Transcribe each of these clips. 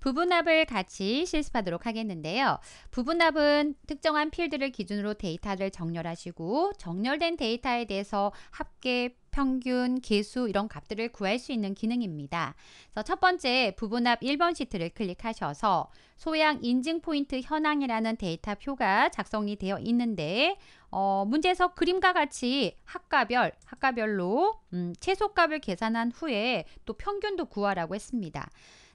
부분합을 같이 실습하도록 하겠는데요. 부분합은 특정한 필드를 기준으로 데이터를 정렬하시고 정렬된 데이터에 대해서 합계 평균, 개수 이런 값들을 구할 수 있는 기능입니다. 그래서 첫 번째 부분합 1번 시트를 클릭하셔서 소양 인증 포인트 현황이라는 데이터 표가 작성이 되어 있는데 어, 문제에서 그림과 같이 학과별, 학과별로 음, 최소값을 계산한 후에 또 평균도 구하라고 했습니다.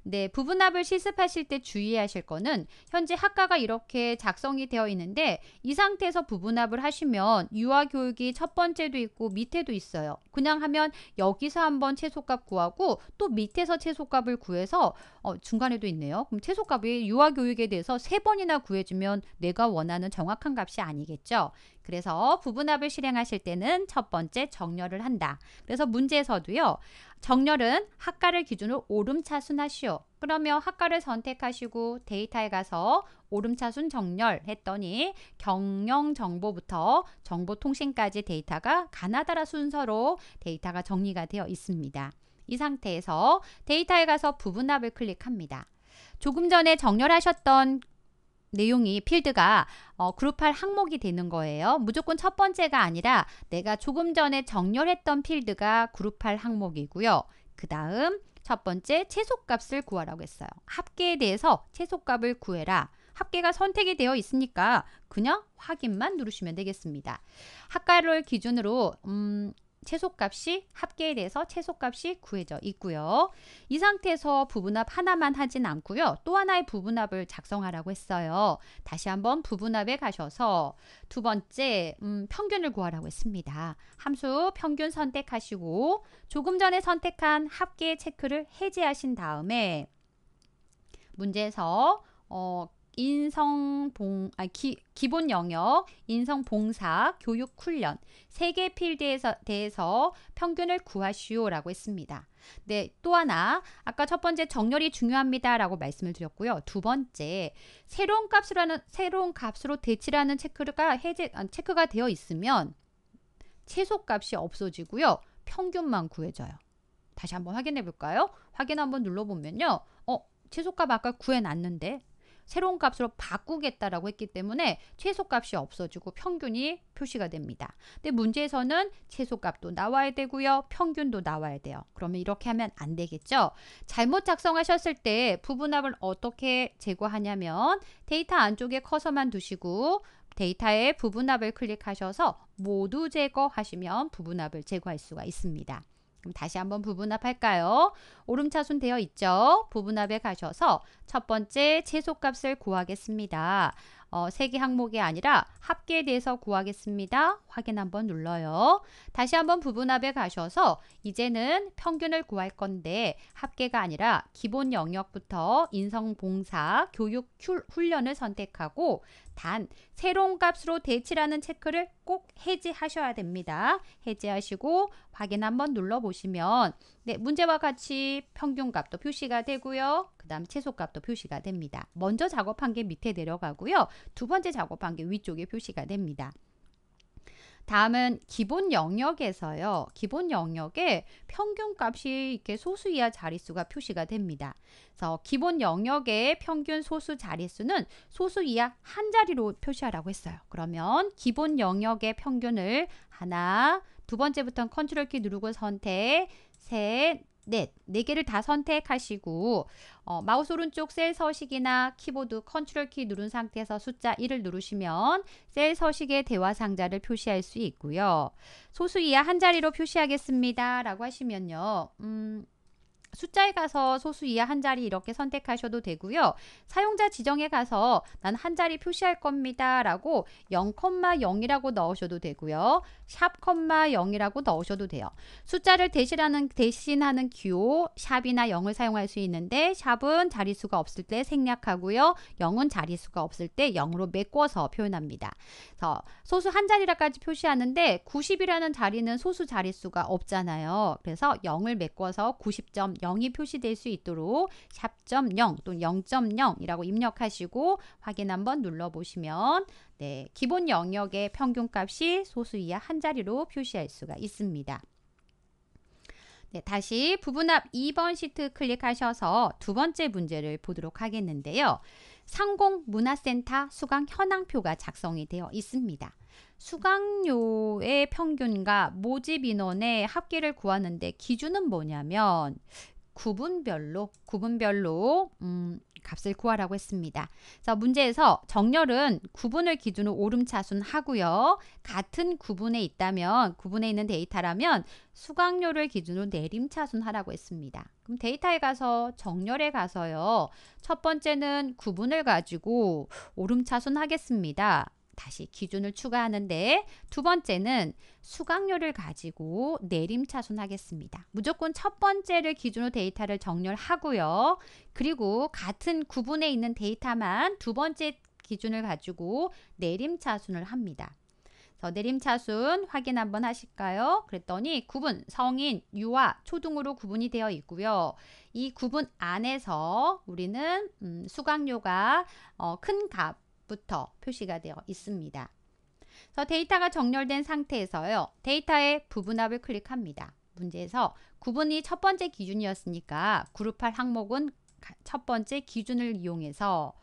네, 부분합을 실습하실 때 주의하실 거는 현재 학과가 이렇게 작성이 되어 있는데 이 상태에서 부분합을 하시면 유아 교육이 첫 번째도 있고 밑에도 있어요. 그냥 하면 여기서 한번 최소값 구하고 또 밑에서 최소값을 구해서 어, 중간에도 있네요. 그럼 최소값이 유아 교육에 대해서 세 번이나 구해주면 내가 원하는 정확한 값이 아니겠죠. 그래서 부분합을 실행하실 때는 첫 번째 정렬을 한다. 그래서 문제에서도요. 정렬은 학과를 기준으로 오름차순하시오. 그러면 학과를 선택하시고 데이터에 가서 오름차순 정렬 했더니 경영 정보부터 정보통신까지 데이터가 가나다라 순서로 데이터가 정리가 되어 있습니다. 이 상태에서 데이터에 가서 부분합을 클릭합니다. 조금 전에 정렬하셨던 내용이 필드가 어, 그룹할 항목이 되는 거예요. 무조건 첫 번째가 아니라 내가 조금 전에 정렬했던 필드가 그룹할 항목이고요. 그 다음 첫 번째 최소값을 구하라고 했어요. 합계에 대해서 최소값을 구해라. 합계가 선택이 되어 있으니까 그냥 확인만 누르시면 되겠습니다. 학과를 기준으로 음, 최소값이 합계에 대해서 최소값이 구해져 있고요. 이 상태에서 부분합 하나만 하진 않고요. 또 하나의 부분합을 작성하라고 했어요. 다시 한번 부분합에 가셔서 두 번째 음, 평균을 구하라고 했습니다. 함수 평균 선택하시고 조금 전에 선택한 합계 체크를 해제하신 다음에 문제에서 어, 인성봉 아 기, 기본 영역 인성 봉사 교육 훈련 세 개 필드에서 대해서 평균을 구하시오라고 했습니다. 네, 또 하나 아까 첫 번째 정렬이 중요합니다라고 말씀을 드렸고요. 두 번째 새로운 값으로는 새로운 값으로 대치라는 체크가 해제 아, 체크가 되어 있으면 최소값이 없어지고요. 평균만 구해져요. 다시 한번 확인해 볼까요? 확인 한번 눌러보면요. 어, 최소값 아까 구해놨는데 새로운 값으로 바꾸겠다라고 했기 때문에 최소값이 없어지고 평균이 표시가 됩니다. 근데 문제에서는 최소값도 나와야 되고요. 평균도 나와야 돼요. 그러면 이렇게 하면 안 되겠죠. 잘못 작성하셨을 때 부분합을 어떻게 제거하냐면 데이터 안쪽에 커서만 두시고 데이터에 부분합을 클릭하셔서 모두 제거하시면 부분합을 제거할 수가 있습니다. 그럼 다시 한번 부분합할까요? 오름차순 되어 있죠? 부분합에 가셔서 첫 번째 최소값을 구하겠습니다. 어, 세 개 항목이 아니라 합계에 대해서 구하겠습니다. 확인 한번 눌러요. 다시 한번 부분합에 가셔서 이제는 평균을 구할 건데 합계가 아니라 기본 영역부터 인성봉사, 교육 훈련을 선택하고 단 새로운 값으로 대치라는 체크를 꼭 해제하셔야 됩니다. 해제하시고 확인 한번 눌러보시면 네, 문제와 같이 평균값도 표시가 되고요. 그 다음 최소값도 표시가 됩니다. 먼저 작업한 게 밑에 내려가고요. 두 번째 작업한 게 위쪽에 표시가 됩니다. 다음은 기본 영역에서요. 기본 영역에 평균값이 이렇게 소수 이하 자릿수가 표시가 됩니다. 그래서 기본 영역의 평균 소수 자릿수는 소수 이하 한 자리로 표시하라고 했어요. 그러면 기본 영역의 평균을 하나, 두 번째부터는 컨트롤 키 누르고 선택, 셋, 넷, 네 개를 다 선택하시고 어, 마우스 오른쪽 셀 서식이나 키보드 컨트롤 키 누른 상태에서 숫자 1을 누르시면 셀 서식의 대화 상자를 표시할 수 있고요. 소수 이하 한 자리로 표시하겠습니다. 라고 하시면요. 음, 숫자에 가서 소수 이하 한 자리 이렇게 선택하셔도 되고요. 사용자 지정에 가서 난 한 자리 표시할 겁니다. 라고 0,0이라고 넣으셔도 되고요. 샵, 0이라고 넣으셔도 돼요. 숫자를 대신하는, 대신하는 기호 샵이나 0을 사용할 수 있는데 샵은 자릿수가 없을 때 생략하고요. 0은 자릿수가 없을 때 0으로 메꿔서 표현합니다. 그래서 소수 한 자리라까지 표시하는데 90이라는 자리는 소수 자릿수가 없잖아요. 그래서 0을 메꿔서 90점 0이 표시될 수 있도록 샵.0 또는 0.0이라고 입력하시고 확인 한번 눌러보시면 네, 기본 영역의 평균값이 소수 이하 한 자리로 표시할 수가 있습니다. 네, 다시 부분 앞 2번 시트 클릭하셔서 두 번째 문제를 보도록 하겠는데요. 상공문화센터 수강 현황표가 작성이 되어 있습니다. 수강료의 평균과 모집 인원의 합계를 구하는데 기준은 뭐냐면 구분별로 구분별로 음, 값을 구하라고 했습니다. 그래서 문제에서 정렬은 구분을 기준으로 오름차순 하고요. 같은 구분에 있다면 구분에 있는 데이터라면 수강료를 기준으로 내림차순 하라고 했습니다. 그럼 데이터에 가서 정렬에 가서요. 첫 번째는 구분을 가지고 오름차순 하겠습니다. 다시 기준을 추가하는데 두 번째는 수강료를 가지고 내림차순하겠습니다. 무조건 첫 번째를 기준으로 데이터를 정렬하고요. 그리고 같은 구분에 있는 데이터만 두 번째 기준을 가지고 내림차순을 합니다. 그래서 내림차순 확인 한번 하실까요? 그랬더니 구분 성인, 유아, 초등으로 구분이 되어 있고요. 이 구분 안에서 우리는 음, 수강료가 어, 큰 값, 부터 표시가 되어 있습니다. 그래서 데이터가 정렬된 상태에서요. 데이터의 부분합을 클릭합니다. 문제에서 구분이 첫 번째 기준이었으니까 그룹할 항목은 첫 번째 기준을 이용해서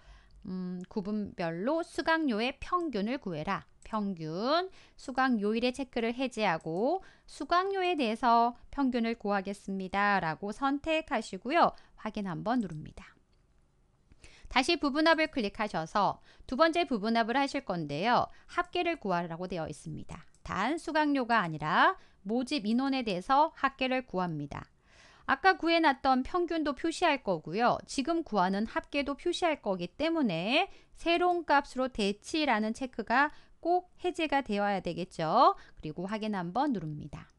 음, 구분별로 수강료의 평균을 구해라. 평균, 수강 요일의 체크를 해제하고 수강료에 대해서 평균을 구하겠습니다. 라고 선택하시고요. 확인 한번 누릅니다. 다시 부분합을 클릭하셔서 두 번째 부분합을 하실 건데요. 합계를 구하라고 되어 있습니다. 단 수강료가 아니라 모집 인원에 대해서 합계를 구합니다. 아까 구해놨던 평균도 표시할 거고요. 지금 구하는 합계도 표시할 거기 때문에 새로운 값으로 대치라는 체크가 꼭 해제가 되어야 되겠죠. 그리고 확인 한번 누릅니다.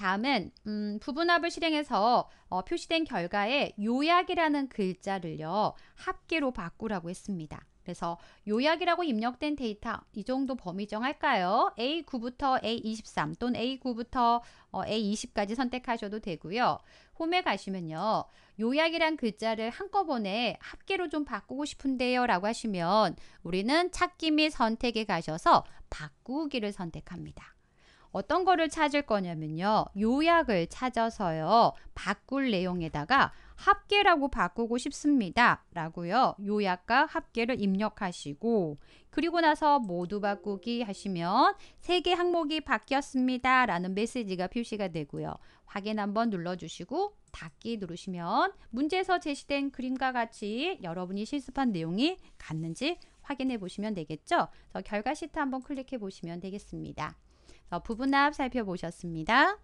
다음은 음, 부분합을 실행해서 어, 표시된 결과에 요약이라는 글자를요 합계로 바꾸라고 했습니다. 그래서 요약이라고 입력된 데이터 이 정도 범위 정할까요? A9부터 A23 또는 A9부터 어, A20까지 선택하셔도 되고요. 홈에 가시면요. 요약이란 글자를 한꺼번에 합계로 좀 바꾸고 싶은데요 라고 하시면 우리는 찾기 및 선택에 가셔서 바꾸기를 선택합니다. 어떤 거를 찾을 거냐면요. 요약을 찾아서요. 바꿀 내용에다가 합계라고 바꾸고 싶습니다. 라고요. 요약과 합계를 입력하시고 그리고 나서 모두 바꾸기 하시면 세 개 항목이 바뀌었습니다. 라는 메시지가 표시가 되고요. 확인 한번 눌러주시고 닫기 누르시면 문제에서 제시된 그림과 같이 여러분이 실습한 내용이 같는지 확인해 보시면 되겠죠. 결과 시트 한번 클릭해 보시면 되겠습니다. 부분 앞 살펴보셨습니다.